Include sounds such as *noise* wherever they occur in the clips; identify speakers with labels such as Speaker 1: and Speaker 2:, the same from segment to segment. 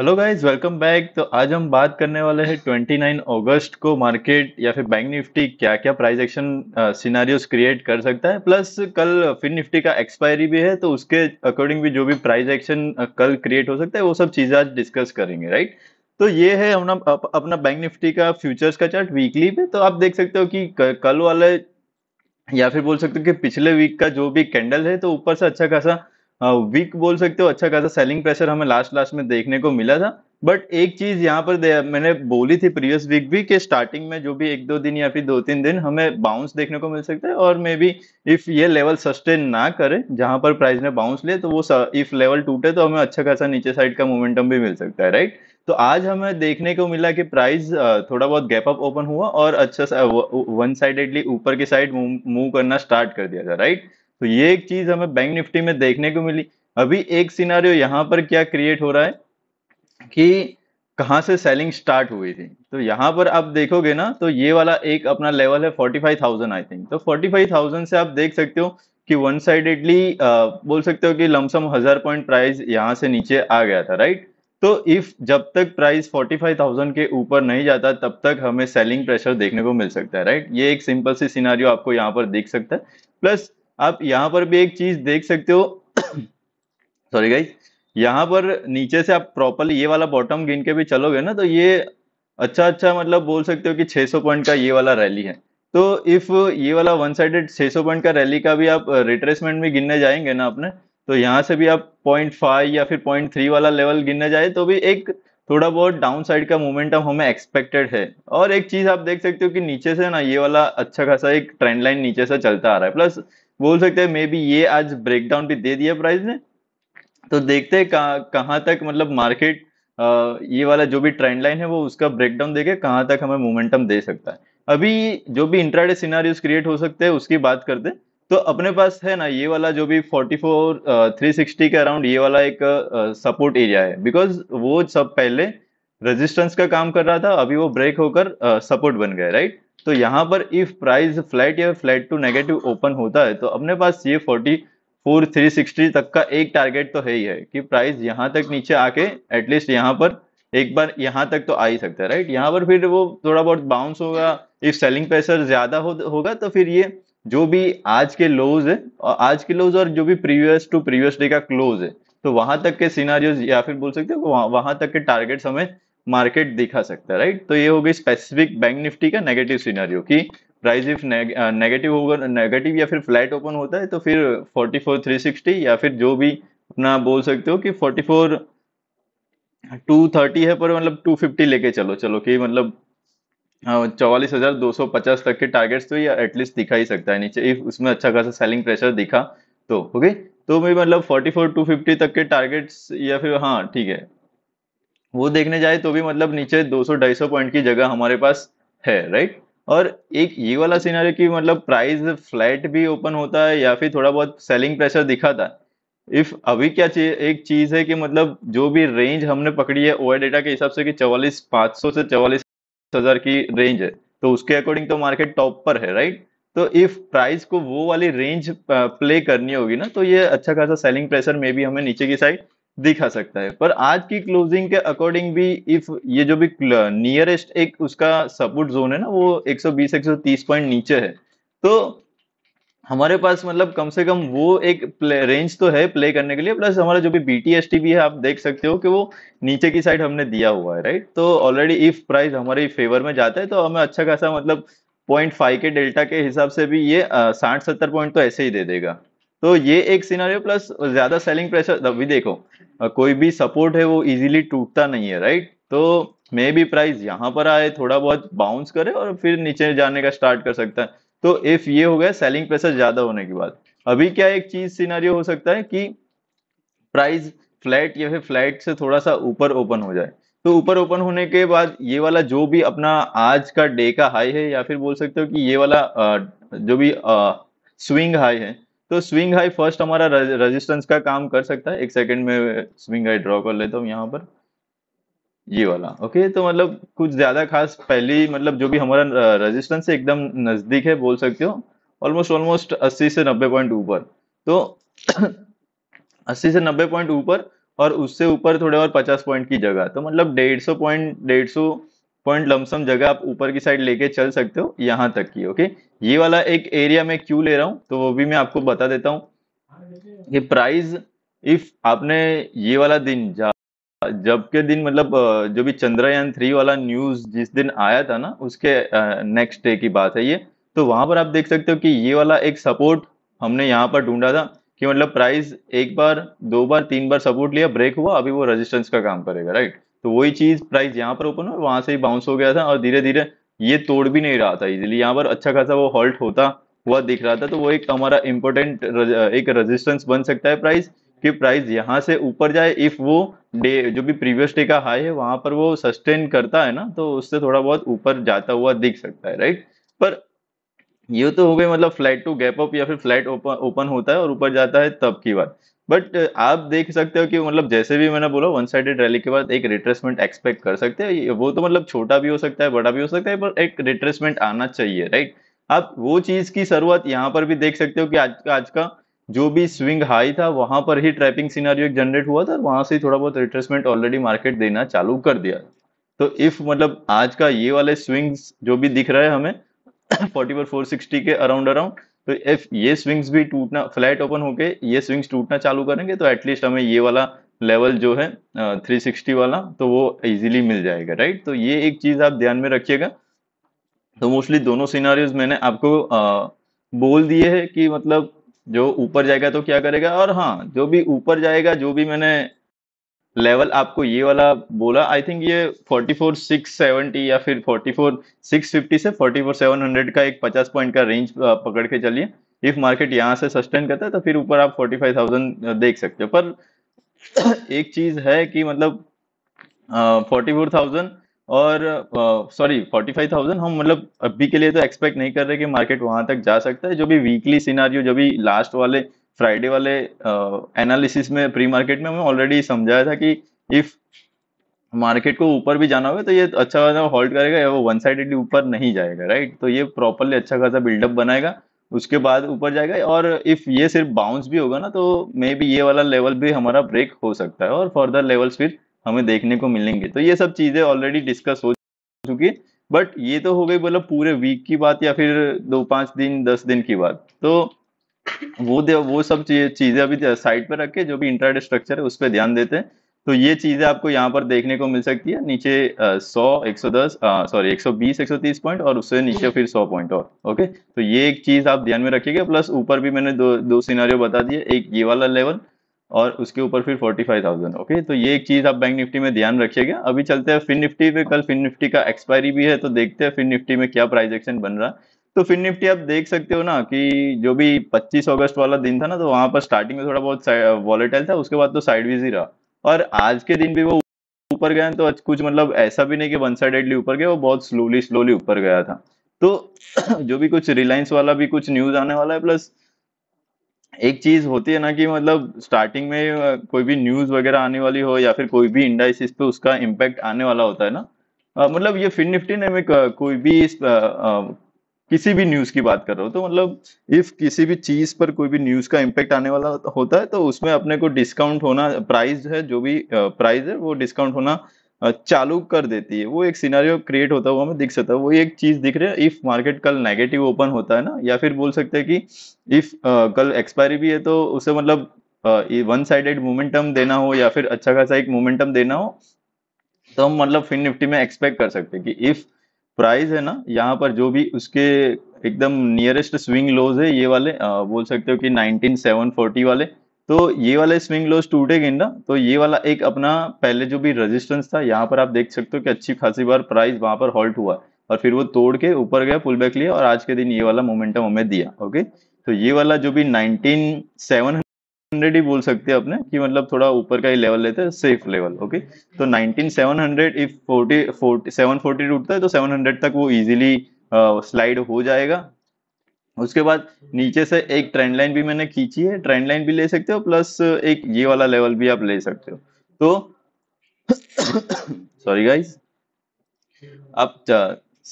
Speaker 1: hello guys welcome back तो आज हम बात करने वाले हैं 29 अगस्त को मार्केट या फिर बैंक निफ्टी क्या क्या प्राइस एक्शन सिनारियोस क्रिएट कर सकता है प्लस कल फिन निफ्टी का एक्सपायरी भी है तो उसके अकॉर्डिंग भी जो भी प्राइस एक्शन कल क्रिएट हो सकता है वो सब चीज़ें आज डिस्कस करेंगे राइट तो ये है अपना अप, अपना बैंक निफ्टी का फ्यूचर्स का चार्ट वीकली पे तो आप देख सकते हो कि कल वाले या फिर बोल सकते हो कि पिछले वीक का जो भी कैंडल है तो ऊपर से अच्छा खासा वीक हाँ, बोल सकते हो अच्छा खासा सेलिंग प्रेशर हमें लास्ट लास्ट में देखने को मिला था बट एक चीज यहाँ पर मैंने बोली थी प्रीवियस वीक भी कि स्टार्टिंग में जो भी एक दो दिन या फिर दो तीन दिन हमें बाउंस देखने को मिल सकता है और मे बी इफ ये लेवल सस्टेन ना करे जहां पर प्राइस ने बाउंस लिया तो वो इफ लेवल टूटे तो हमें अच्छा खासा नीचे साइड का मोमेंटम भी मिल सकता है राइट तो आज हमें देखने को मिला कि प्राइस थोड़ा बहुत गैप अप ओपन हुआ और अच्छा वन साइडेडली ऊपर की साइड मूव करना स्टार्ट कर दिया था राइट तो ये एक चीज हमें बैंक निफ्टी में देखने को मिली अभी एक सिनारियो यहाँ पर क्या क्रिएट हो रहा है कि कहाँ से सेलिंग स्टार्ट हुई थी तो यहाँ पर आप देखोगे ना तो ये वाला एक अपना लेवल है 45,000 आई थिंक तो 45,000 से आप देख सकते हो कि वन साइडेडली बोल सकते हो कि लमसम हजार पॉइंट प्राइस यहाँ से नीचे आ गया था राइट तो इफ जब तक प्राइस 45,000 के ऊपर नहीं जाता तब तक हमें सेलिंग प्रेशर देखने को मिल सकता है राइट ये एक सिंपल सी सिनारियो आपको यहाँ पर देख सकता है प्लस आप यहाँ पर भी एक चीज देख सकते हो सॉरी *coughs* गाइस यहाँ पर नीचे से आप प्रॉपरली ये वाला बॉटम गिन के भी चलोगे ना तो ये अच्छा अच्छा मतलब बोल सकते हो कि 600 पॉइंट का ये वाला रैली है तो इफ ये वाला वन साइडेड 600 पॉइंट का रैली का भी आप रिट्रेसमेंट uh, में गिनने जाएंगे ना आपने तो यहाँ से भी आप पॉइंट फाइव या फिर पॉइंट थ्री वाला लेवल गिनने जाए तो भी एक थोड़ा बहुत डाउन साइड का मोमेंटम हमें एक्सपेक्टेड है और एक चीज आप देख सकते हो कि नीचे से ना ये वाला अच्छा खासा एक ट्रेंड लाइन नीचे से चलता आ रहा है प्लस बोल सकते हैं मे बी ये आज ब्रेकडाउन भी दे दिया प्राइस ने तो देखते हैं कहाँ कहाँ तक मतलब मार्केट ये वाला जो भी ट्रेंड लाइन है वो उसका ब्रेकडाउन देके कहाँ तक हमें मोमेंटम दे सकता है अभी जो भी इंट्राडे सिनारियोस क्रिएट हो सकते हैं उसकी बात करते हैं तो अपने पास है ना ये वाला जो भी 44 360 के अराउंड ये वाला एक सपोर्ट एरिया है बिकॉज वो सब पहले रेजिस्टेंस का काम कर रहा था अभी वो ब्रेक होकर सपोर्ट बन गया राइट तो यहाँ पर इफ प्राइस फ्लैट या फ्लैट टू नेगेटिव ओपन होता है तो अपने पास ये फोर्टी फोर थ्री सिक्सटी तक का एक टारगेट तो है ही है कि प्राइस यहाँ तक नीचे आके एटलीस्ट यहाँ पर एक बार यहाँ तक तो आ ही सकता है राइट यहाँ पर फिर वो थोड़ा बहुत बाउंस होगा इफ सेलिंग प्रेशर ज्यादा हो, होगा तो फिर ये जो भी आज के लोज है और आज के लोज और जो भी प्रीवियस टू प्रीवियस डे का क्लोज है तो वहां तक के सीनारियोज या फिर बोल सकते हो वहां, वहां तक के टारगेट्स हमें मार्केट दिखा सकता है राइट तो ये हो गई स्पेसिफिक बैंक निफ्टी का नेगेटिव सिनेरियो की प्राइस इफ नेगेटिव होगा नेगेटिव या फिर फ्लैट ओपन होता है तो फिर 44360 या फिर जो भी अपना बोल सकते हो कि 44 230 है पर मतलब 250 लेके चलो चलो कि मतलब चौवालीस हजार दो सौ पचास तक के टारगेट्स तो या एटलीस्ट दिखा ही सकता है नीचे इफ उसमें अच्छा खासा सेलिंग प्रेशर दिखा तो ओके तो भाई मतलब 44 250 तक के टारगेट्स या फिर हाँ ठीक है वो देखने जाए तो भी मतलब नीचे 200-250 पॉइंट की जगह हमारे पास है राइट और एक ये वाला सिनारियो की मतलब प्राइस फ्लैट भी ओपन होता है या फिर थोड़ा बहुत सेलिंग प्रेशर दिखाता है इफ अभी क्या चीज एक चीज है कि मतलब जो भी रेंज हमने पकड़ी है ओवर डेटा के हिसाब से कि चवालीस पाँच सौ से चवालीस हजार की रेंज है तो उसके अकॉर्डिंग तो मार्केट टॉप पर है राइट तो इफ प्राइस को वो वाली रेंज प्ले करनी होगी ना तो ये अच्छा खासा सेलिंग प्रेशर में भी हमें नीचे की साइड दिखा सकता है पर आज की क्लोजिंग के अकॉर्डिंग भी इफ ये जो भी नियरेस्ट एक उसका सपोर्ट जोन है ना वो 120 130 पॉइंट नीचे है तो हमारे पास मतलब कम से कम वो एक प्ले रेंज तो है प्ले करने के लिए प्लस हमारा जो भी बी टी भी है आप देख सकते हो कि वो नीचे की साइड हमने दिया हुआ है राइट तो ऑलरेडी इफ प्राइस हमारे फेवर में जाता है तो हमें अच्छा खासा मतलब पॉइंट फाइव के डेल्टा के हिसाब से भी ये साठ सत्तर पॉइंट तो ऐसे ही दे देगा तो ये एक सिनारियो प्लस ज्यादा सेलिंग प्रेशर अभी देखो कोई भी सपोर्ट है वो इजीली टूटता नहीं है राइट तो मे भी प्राइस यहाँ पर आए थोड़ा बहुत बाउंस करे और फिर नीचे जाने का स्टार्ट कर सकता है तो इफ ये हो गया सेलिंग प्रेशर ज्यादा होने के बाद अभी क्या एक चीज सिनारियो हो सकता है कि प्राइस फ्लैट या फिर फ्लैट से थोड़ा सा ऊपर ओपन हो जाए तो ऊपर ओपन होने के बाद ये वाला जो भी अपना आज का डे का हाई है या फिर बोल सकते हो कि ये वाला जो भी स्विंग हाई है तो स्विंग हाई फर्स्ट हमारा रेजिस्टेंस का काम कर सकता है एक सेकंड में स्विंग हाई ड्रॉ कर लेता हूँ यहाँ पर ये वाला ओके तो मतलब कुछ ज़्यादा खास पहली मतलब जो भी हमारा रेजिस्टेंस है एकदम नज़दीक है बोल सकते हो ऑलमोस्ट ऑलमोस्ट 80 से 90 पॉइंट ऊपर तो 80 *clears throat* से 90 पॉइंट ऊपर और उससे ऊपर थोड़े और 50 पॉइंट की जगह तो मतलब डेढ़ सौ पॉइंट डेढ़ सौ पॉइंट लमसम जगह आप ऊपर की साइड लेके चल सकते हो यहाँ तक की ओके ये वाला एक एरिया में क्यों ले रहा हूं तो वो भी मैं आपको बता देता हूँ ये प्राइस इफ आपने ये वाला दिन जब के दिन मतलब जो भी चंद्रयान थ्री वाला न्यूज जिस दिन आया था ना उसके नेक्स्ट डे की बात है ये तो वहां पर आप देख सकते हो कि ये वाला एक सपोर्ट हमने यहाँ पर ढूंढा था कि मतलब प्राइस एक बार दो बार तीन बार सपोर्ट लिया ब्रेक हुआ अभी वो रेजिस्टेंस का काम करेगा राइट तो वही चीज प्राइस यहाँ पर ओपन हुआ वहां से ही बाउंस हो गया था और धीरे धीरे ये तोड़ भी नहीं रहा था इजिली यहाँ पर अच्छा खासा वो हॉल्ट होता हुआ दिख रहा था तो वो एक हमारा इम्पोर्टेंट एक रेजिस्टेंस बन सकता है प्राइस कि प्राइस यहाँ से ऊपर जाए इफ वो डे जो भी प्रीवियस डे का हाई है वहां पर वो सस्टेन करता है ना तो उससे थोड़ा बहुत ऊपर जाता हुआ दिख सकता है राइट पर ये तो हो गई मतलब फ्लैट टू गैप अप या फिर फ्लैट ओपन ओपन होता है और ऊपर जाता है तब की बात बट uh, आप देख सकते हो कि मतलब जैसे भी मैंने बोला वन साइडेड रैली के बाद एक रिट्रेसमेंट एक्सपेक्ट कर सकते हैं वो तो मतलब छोटा भी हो सकता है बड़ा भी हो सकता है पर एक रिट्रेसमेंट आना चाहिए राइट आप वो चीज की शुरुआत यहाँ पर भी देख सकते हो कि आज का आज का जो भी स्विंग हाई था वहां पर ही ट्रैपिंग सिनारियो जनरेट हुआ था वहां से थोड़ा बहुत रिट्रेसमेंट ऑलरेडी मार्केट देना चालू कर दिया तो इफ मतलब आज का ये वाले स्विंग्स जो भी दिख रहा है हमें फोर्टी पर फोर सिक्सटी के अराउंड अराउंड तो इफ ये स्विंग्स भी टूटना फ्लैट ओपन होके ये स्विंग्स टूटना चालू करेंगे तो एटलीस्ट हमें ये वाला लेवल जो है थ्री सिक्सटी वाला तो वो इजीली मिल जाएगा राइट तो ये एक चीज आप ध्यान में रखिएगा तो मोस्टली दोनों सीनारियोज मैंने आपको आ, बोल दिए है कि मतलब जो ऊपर जाएगा तो क्या करेगा और हाँ जो भी ऊपर जाएगा जो भी मैंने लेवल आपको ये वाला बोला आई थिंक ये 44670 या फिर 44650 से 44700 का एक 50 पॉइंट का रेंज पकड़ के चलिए इफ मार्केट यहाँ से सस्टेन करता है तो फिर ऊपर आप 45000 देख सकते हो पर *coughs* एक चीज है कि मतलब uh, 44000 और सॉरी फोर्टी फाइव थाउजेंड हम मतलब अभी के लिए तो एक्सपेक्ट नहीं कर रहे कि मार्केट वहां तक जा सकता है जो भी वीकली सिनारियो जो भी लास्ट वाले फ्राइडे वाले एनालिसिस में प्री मार्केट में हमें ऑलरेडी समझाया था कि इफ मार्केट को ऊपर भी जाना होगा तो ये अच्छा खासा हॉल्ट करेगा या वो वन साइडेडली ऊपर नहीं जाएगा राइट तो ये प्रॉपरली अच्छा खासा बिल्डअप बनाएगा उसके बाद ऊपर जाएगा और इफ ये सिर्फ बाउंस भी होगा ना तो मे बी ये वाला लेवल भी हमारा ब्रेक हो सकता है और फर्दर लेवल्स फिर हमें देखने को मिलेंगे तो ये सब चीजें ऑलरेडी डिस्कस हो चुकी बट ये तो हो गई मतलब पूरे वीक की बात या फिर दो पांच दिन दस दिन की बात तो वो दे वो सब चीजें अभी साइड पर रख के जो भी इंट्राडे स्ट्रक्चर है उस पर ध्यान देते हैं तो ये चीजें आपको यहाँ पर देखने को मिल सकती है नीचे सौ एक सौ दस सॉरी एक सौ बीस एक सौ तीस पॉइंट और उससे नीचे फिर सौ पॉइंट और ओके तो ये एक चीज आप ध्यान में रखिएगा प्लस ऊपर भी मैंने दो दो सिनारियों बता दिए एक ये वाला लेवल और उसके ऊपर फिर फोर्टी फाइव थाउजेंड ओके तो ये एक चीज आप बैंक निफ्टी में ध्यान रखिएगा अभी चलते हैं फिन निफ्टी पे कल फिन निफ्टी का एक्सपायरी भी है तो देखते हैं फिन निफ्टी में क्या प्राइजेक्शन बन रहा है तो फिन निफ्टी आप देख सकते हो ना कि जो भी 25 अगस्त वाला दिन था ना तो वहां पर स्टार्टिंग में थोड़ा बहुत वॉलेटाइल था उसके बाद तो साइडवेज ही रहा और आज के दिन भी वो ऊपर गए तो कुछ मतलब ऐसा भी नहीं कि वन साइडेडली ऊपर गया वो बहुत स्लोली स्लोली ऊपर गया था तो *clears throat* जो भी कुछ रिलायंस वाला भी कुछ न्यूज आने वाला है प्लस एक चीज होती है ना कि मतलब स्टार्टिंग में कोई भी न्यूज वगैरह आने वाली हो या फिर कोई भी इंडाइसिस पे उसका इम्पैक्ट आने वाला होता है ना मतलब ये फिन निफ्टी ने में कोई भी किसी भी न्यूज की बात कर रहा हूँ तो मतलब इफ किसी भी चीज पर कोई भी न्यूज का इम्पेक्ट आने वाला होता है तो उसमें अपने को डिस्काउंट होना प्राइस है जो भी प्राइस है वो डिस्काउंट होना चालू कर देती है वो एक सिनारियो क्रिएट होता हुआ हमें दिख सकता है वो एक चीज दिख रही है इफ मार्केट कल नेगेटिव ओपन होता है ना या फिर बोल सकते हैं कि इफ कल एक्सपायरी भी है तो उसे मतलब वन साइडेड मोमेंटम देना हो या फिर अच्छा खासा एक मोमेंटम देना हो तो हम मतलब फिन निफ्टी में एक्सपेक्ट कर सकते हैं कि इफ़ प्राइस है ना यहाँ पर जो भी उसके एकदम नियरेस्ट स्विंग लोज है ये वाले आ, बोल सकते हो कि 19740 वाले तो ये वाले स्विंग लोज टूटे गए ना तो ये वाला एक अपना पहले जो भी रेजिस्टेंस था यहाँ पर आप देख सकते हो कि अच्छी खासी बार प्राइस वहां पर हॉल्ट हुआ और फिर वो तोड़ के ऊपर गया पुल बैक लिया और आज के दिन ये वाला मोमेंटम हमें दिया ओके तो ये वाला जो भी नाइनटीन सेवन हंड्रेड ही बोल सकते हैं अपने कि मतलब थोड़ा ऊपर का ही लेवल लेते हैं सेफ लेवल ओके तो nineteen seven hundred if forty forty seven forty टूटता है तो सेवन हंड्रेड तक वो इजीली स्लाइड हो जाएगा उसके बाद नीचे से एक ट्रेंड लाइन भी मैंने खींची है ट्रेंड लाइन भी ले सकते हो प्लस एक ये वाला लेवल भी आप ले सकते हो तो सॉरी गाइस आप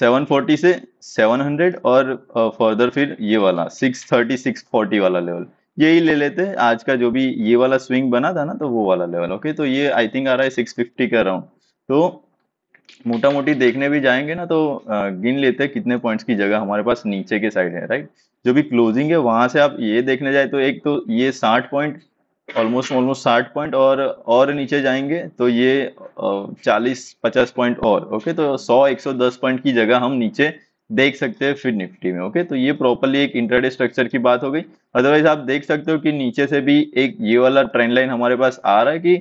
Speaker 1: सेवन फोर्टी से सेवन हंड्रेड और फर्दर फिर ये वाला सिक्स थर्टी सिक्स फोर्टी वाला लेवल यही ले लेते हैं आज का जो भी ये वाला स्विंग बना था ना तो वो वाला लेवल ओके तो ये आई थिंक आ रहा है सिक्स फिफ्टी का राउंड तो मोटा मोटी देखने भी जाएंगे ना तो गिन लेते हैं कितने पॉइंट्स की जगह हमारे पास नीचे के साइड है राइट जो भी क्लोजिंग है वहां से आप ये देखने जाए तो एक तो ये साठ पॉइंट ऑलमोस्ट ऑलमोस्ट साठ पॉइंट और और नीचे जाएंगे तो ये चालीस पचास पॉइंट और ओके तो सौ एक सौ दस पॉइंट की जगह हम नीचे देख सकते हैं फिर निफ्टी में ओके तो ये प्रॉपरली एक इंटरडे स्ट्रक्चर की बात हो गई अदरवाइज आप देख सकते हो कि नीचे से भी एक ये वाला ट्रेंड लाइन हमारे पास आ रहा है कि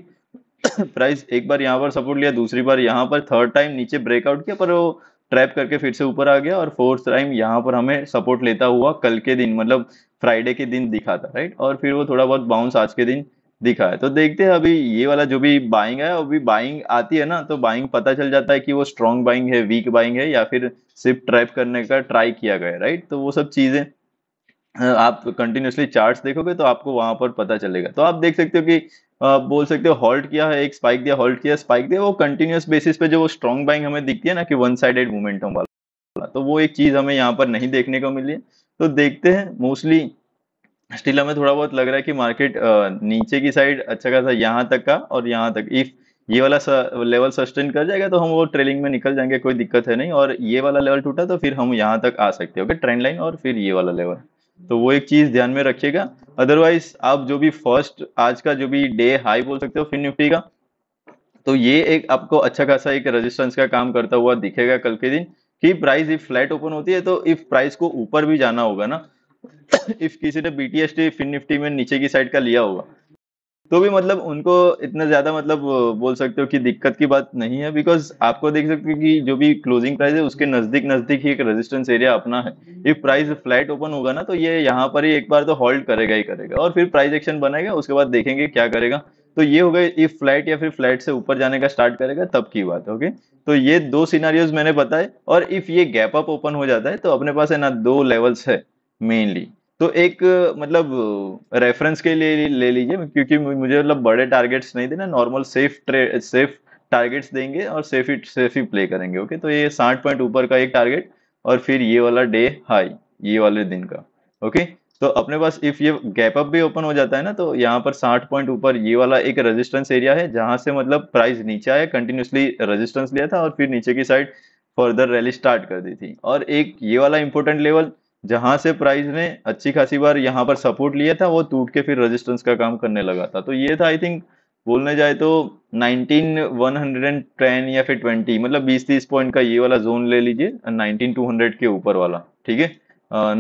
Speaker 1: प्राइस *coughs* एक बार यहाँ पर सपोर्ट लिया दूसरी बार यहाँ पर थर्ड टाइम नीचे ब्रेकआउट किया पर वो ट्रैप करके फिर से ऊपर आ गया और फोर्थ टाइम यहाँ पर हमें सपोर्ट लेता हुआ कल के दिन मतलब फ्राइडे के दिन दिखा था राइट और फिर वो थोड़ा बहुत बाउंस आज के दिन दिखा है तो देखते हैं अभी ये वाला जो भी बाइंग है अभी बाइंग आती है ना तो बाइंग पता चल जाता है कि वो स्ट्रॉन्ग बाइंग है वीक बाइंग है या फिर सिर्फ ट्रैप करने का ट्राई किया गया राइट तो वो सब चीजें आप कंटिन्यूसली चार्ट्स देखोगे तो आपको वहां पर पता चलेगा तो आप देख सकते हो कि बोल सकते हो हॉल्ट किया है एक स्पाइक दिया हॉल्ट किया स्पाइक दिया वो कंटिन्यूस बेसिस पे जो वो स्ट्रॉन्ग बाइंग हमें दिखती है ना कि वन साइडेड मोमेंटम वाला तो वो एक चीज हमें यहाँ पर नहीं देखने को मिली है तो देखते हैं मोस्टली स्टिल हमें थोड़ा बहुत लग रहा है कि मार्केट नीचे की साइड अच्छा खासा यहाँ तक का और यहाँ तक इफ ये वाला लेवल सस्टेन कर जाएगा तो हम वो ट्रेलिंग में निकल जाएंगे कोई दिक्कत है नहीं और ये वाला लेवल टूटा तो फिर हम यहाँ तक आ सकते हो ट्रेंड लाइन और फिर ये वाला लेवल तो वो एक चीज ध्यान में रखिएगा अदरवाइज आप जो भी फर्स्ट आज का जो भी डे हाई बोल सकते हो फिर निफ्टी का तो ये एक आपको अच्छा खासा एक रेजिस्टेंस का काम करता हुआ दिखेगा कल के दिन कि प्राइस इफ फ्लैट ओपन होती है तो इफ प्राइस को ऊपर भी जाना होगा ना इफ किसी ने बीटीएसटी फिन निफ्टी में नीचे की साइड का लिया होगा तो भी मतलब उनको इतना ज्यादा मतलब बोल सकते हो कि दिक्कत की बात नहीं है बिकॉज आपको देख सकते हो कि जो भी क्लोजिंग प्राइस है उसके नजदीक नजदीक ही एक रेजिस्टेंस एरिया अपना है इफ प्राइस फ्लैट ओपन होगा ना तो ये यहाँ पर ही एक बार तो होल्ड करेगा ही करेगा और फिर प्राइस एक्शन बनाएगा उसके बाद देखेंगे क्या करेगा तो ये होगा इफ फ्लैट या फिर फ्लैट से ऊपर जाने का स्टार्ट करेगा तब की बात है ओके तो ये दो सिनारियोज मैंने बताए और इफ ये गैप अप ओपन हो जाता है तो अपने पास है ना दो लेवल्स है मेनली तो एक मतलब रेफरेंस के लिए ले लीजिए क्योंकि मुझे मतलब बड़े टारगेट्स नहीं देना नॉर्मल सेफ ट्रे सेफ टारगेट्स देंगे और सेफ ही सेफ ही प्ले करेंगे ओके तो ये साठ पॉइंट ऊपर का एक टारगेट और फिर ये वाला डे हाई ये वाले दिन का ओके तो अपने पास इफ ये गैप अप भी ओपन हो जाता है ना तो यहाँ पर साठ पॉइंट ऊपर ये वाला एक रेजिस्टेंस एरिया है जहां से मतलब प्राइस नीचे आया कंटिन्यूसली रेजिस्टेंस लिया था और फिर नीचे की साइड फर्दर रैली स्टार्ट कर दी थी और एक ये वाला इंपॉर्टेंट लेवल जहां से प्राइस ने अच्छी खासी बार यहाँ पर सपोर्ट लिया था वो टूट के फिर रेजिस्टेंस का काम करने लगा था तो ये था आई थिंक बोलने जाए तो एंड टेन या फिर ट्वेंटी मतलब बीस तीस पॉइंट का ये वाला जोन ले लीजिए टू हंड्रेड के ऊपर वाला ठीक है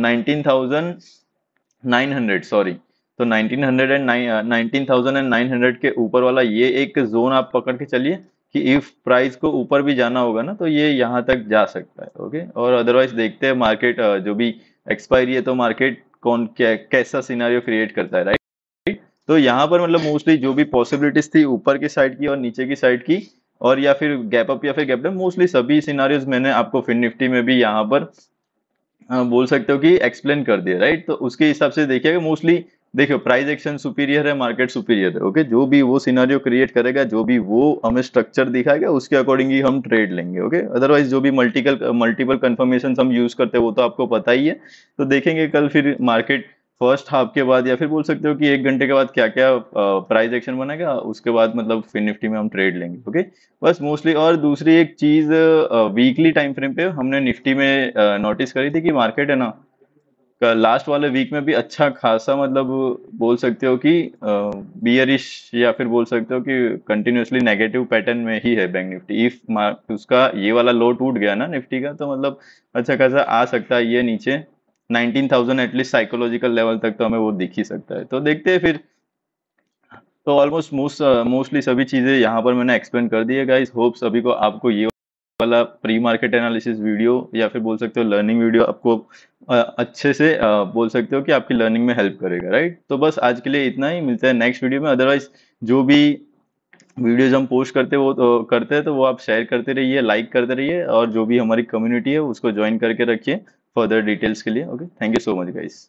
Speaker 1: nineteen thousand nine hundred sorry तो nineteen hundred and nineteen thousand and nine hundred के ऊपर वाला ये एक जोन आप पकड़ के चलिए कि इफ प्राइस को ऊपर भी जाना होगा ना तो ये यहाँ तक जा सकता है ओके और अदरवाइज देखते हैं मार्केट जो भी एक्सपायरी है तो मार्केट कौन क्या कैसा सीनारियो क्रिएट करता है राइट तो यहाँ पर मतलब मोस्टली जो भी पॉसिबिलिटीज थी ऊपर की साइड की और नीचे की साइड की और या फिर गैप अप या फिर गैप डाउन मोस्टली सभी सीनारियो मैंने आपको फिन निफ्टी में भी यहाँ पर हाँ, बोल सकते हो कि एक्सप्लेन कर दिया राइट तो उसके हिसाब से देखिएगा मोस्टली देखियो प्राइस एक्शन सुपीरियर है मार्केट सुपीरियर है ओके जो भी वो सिनारियो क्रिएट करेगा जो भी वो हमें स्ट्रक्चर दिखाएगा उसके अकॉर्डिंगली हम ट्रेड लेंगे ओके अदरवाइज जो भी मल्टीकल मल्टीपल कन्फर्मेशन हम यूज करते हैं वो तो आपको पता ही है तो देखेंगे कल फिर मार्केट फर्स्ट हाफ के बाद या फिर बोल सकते हो कि एक घंटे के बाद क्या क्या प्राइस एक्शन बनेगा उसके बाद मतलब फिन निफ्टी में हम ट्रेड लेंगे ओके बस मोस्टली और दूसरी एक चीज़ वीकली टाइम फ्रेम पे हमने निफ्टी में नोटिस करी थी कि मार्केट है ना लास्ट वाले वीक में भी अच्छा खासा मतलब बोल सकते हो कि बियरिश या फिर बोल सकते हो कि कंटिन्यूसली नेगेटिव पैटर्न में ही है बैंक निफ्टी इफ मार्क उसका ये वाला लो टूट गया ना निफ्टी का तो मतलब अच्छा खासा आ सकता है ये नीचे 19,000 एटलीस्ट साइकोलॉजिकल लेवल तक तो हमें वो दिख ही सकता है तो देखते हैं फिर तो ऑलमोस्ट मोस्ट मोस्टली सभी चीज़ें यहाँ पर मैंने एक्सप्लेन कर दी है गाइज होप सभी को आपको ये वाला प्री मार्केट एनालिसिस वीडियो या फिर बोल सकते हो लर्निंग वीडियो आपको अच्छे से बोल सकते हो कि आपकी लर्निंग में हेल्प करेगा राइट तो बस आज के लिए इतना ही मिलता है नेक्स्ट वीडियो में अदरवाइज जो भी वीडियोज हम पोस्ट करते वो तो करते हैं तो वो आप शेयर करते रहिए लाइक करते रहिए और जो भी हमारी कम्युनिटी है उसको ज्वाइन करके रखिए फर्दर डिटेल्स के लिए okay thank you so much guys